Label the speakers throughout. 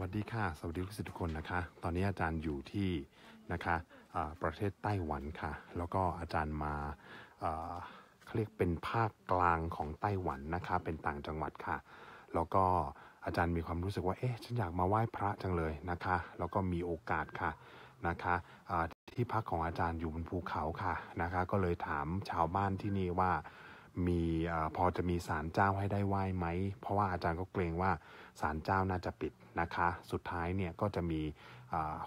Speaker 1: วัสดีค่ะสวัสดีลูกศิษย์ทุกคนนะคะตอนนี้อาจารย์อยู่ที่นะคะประเทศไต้หวันค่ะแล้วก็อาจารย์มาเขาเรียกเป็นภาคกลางของไต้หวันนะคะเป็นต่างจังหวัดค่ะ แล้วก็อาจารย์มีความรู้สึกว่าเอ๊ะฉันอยากมาไหว้พระจังเลยนะคะแล้วก็มีโอกาสค่ะนะคะที่พักของอาจารย์อยู่บนภูเขาค่ะนะคะก็เลยถามชาวบ้านที่นี่ว่ามีอพอจะมีศาลเจ้าให้ได้ไหว้ไหมเพราะว่าอาจารย์ก็เกรงว่าศาลเจ้าน่าจะปิดนะคะสุดท้ายเนี่ยก็จะมี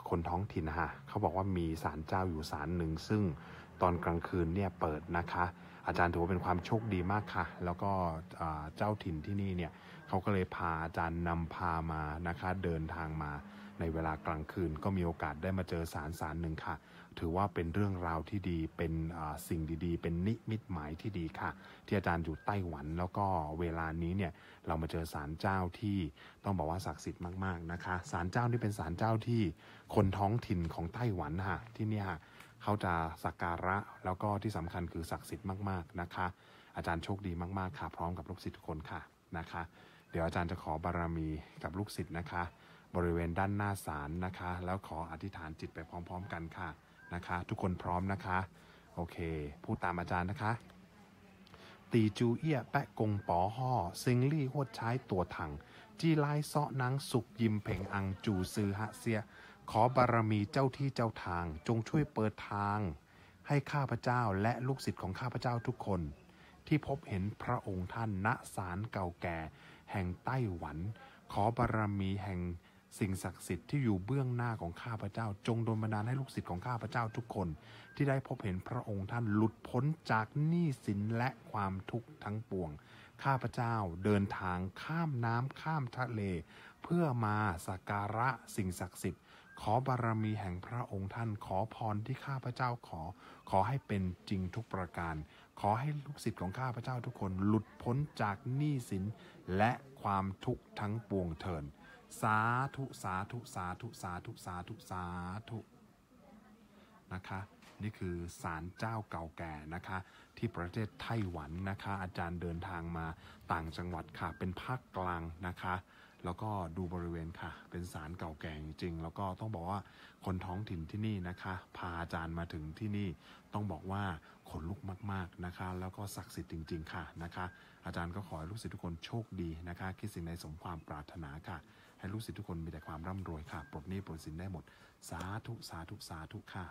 Speaker 1: คนท้องถิ่นนะฮะ เขาบอกว่ามีสารเจ้าอยู่สารหนึ่งซึ่งตอนกลางคืนเนี่ยเปิดนะคะ อาจารย์ถือว่าเป็นความโชคดีมากค่ะ แล้วก็เจ้าถิ่นที่นี่เนี่ยเขาก็เลยพาอาจารย์นำพามานะคะ เดินทางมาในเวลากลางคืนก็มีโอกาสได้มาเจอสารสารหนึ่งค่ะ ถือว่าเป็นเรื่องราวที่ดีเป็นสิ่งดี ๆ เป็นนิมิตหมายที่ดีค่ะ ที่อาจารย์อยู่ไต้หวัน แล้วก็เวลานี้เนี่ยเรามาเจอสารเจ้าที่ต้องบอกว่าศักดิ์สิทธิ์มากๆนะคะ สารเจ้านี่เป็นสารเจ้าที่คนท้องถิ่นของไต้หวันค่ะที่นี่ค่ะเขาจะสักการะแล้วก็ที่สำคัญคือศักดิ์สิทธิ์มากๆนะคะ อาจารย์โชคดีมากๆค่ะ พร้อมกับลูกศิษย์ทุกคนค่ะนะคะ เดี๋ยวอาจารย์จะขอบารมีกับลูกศิษย์นะคะ บริเวณด้านหน้าศาลนะคะ แล้วขออธิษฐานจิตไปพร้อมๆกันค่ะนะคะ ทุกคนพร้อมนะคะ โอเค พูดตามอาจารย์นะคะ ตีจูเอียแปะกงป๋อห่อซิงลี่หดใช้ตัวถัง จีไลเซาะนังสุกยิมเพ่งอังจูซือฮะเซียขอบารมีเจ้าที่เจ้าทางจงช่วยเปิดทางให้ข้าพเจ้าและลูกศิษย์ของข้าพเจ้าทุกคน ที่พบเห็นพระองค์ท่านณศาลเก่าแก่ แห่งไต้หวัน ขอบารมีแห่งสิ่งศักดิ์สิทธิ์ที่อยู่เบื้องหน้าของข้าพเจ้า จงดลบันดาลให้ลูกศิษย์ของข้าพเจ้าทุกคน ที่ได้พบเห็นพระองค์ท่านหลุดพ้นจากหนี้สินและความทุกข์ทั้งปวง ข้าพเจ้าเดินทางข้ามน้ำข้ามทะเล เพื่อมาสักการะสิ่งศักดิ์สิทธิ์ขอบารมีแห่งพระองค์ท่าน ขอพรที่ข้าพเจ้าขอ ขอให้เป็นจริงทุกประการ ขอให้ลูกศิษย์ของข้าพเจ้าทุกคนหลุดพ้นจากหนี้สินและความทุกข์ทั้งปวงเถิน สาธุสาธุสาธุสาธุสาธุสาธุ นะคะ นี่คือศาลเจ้าเก่าแก่นะคะ ที่ประเทศไต้หวันนะคะ อาจารย์เดินทางมาต่างจังหวัดค่ะเป็นภาคกลางนะคะแล้วก็ดูบริเวณค่ะ เป็นสารเก่าแก่จริงแล้วก็ต้องบอกว่าคนท้องถิ่นที่นี่นะคะ พาอาจารย์มาถึงที่นี่ ต้องบอกว่าขนลุกมาก ๆนะคะ แล้วก็ศักดิ์สิทธิ์จริงๆ ค่ะนะคะอาจารย์ก็ขอให้ลูกศิษย์ทุกคนโชคดีนะคะ คิดสิ่งใดสมความปรารถนาค่ะ ให้ลูกศิษย์ทุกคนมีแต่ความร่ำรวยค่ะปลดหนี้ปลดสินได้หมด สาธุสาธุสาธุค่ะ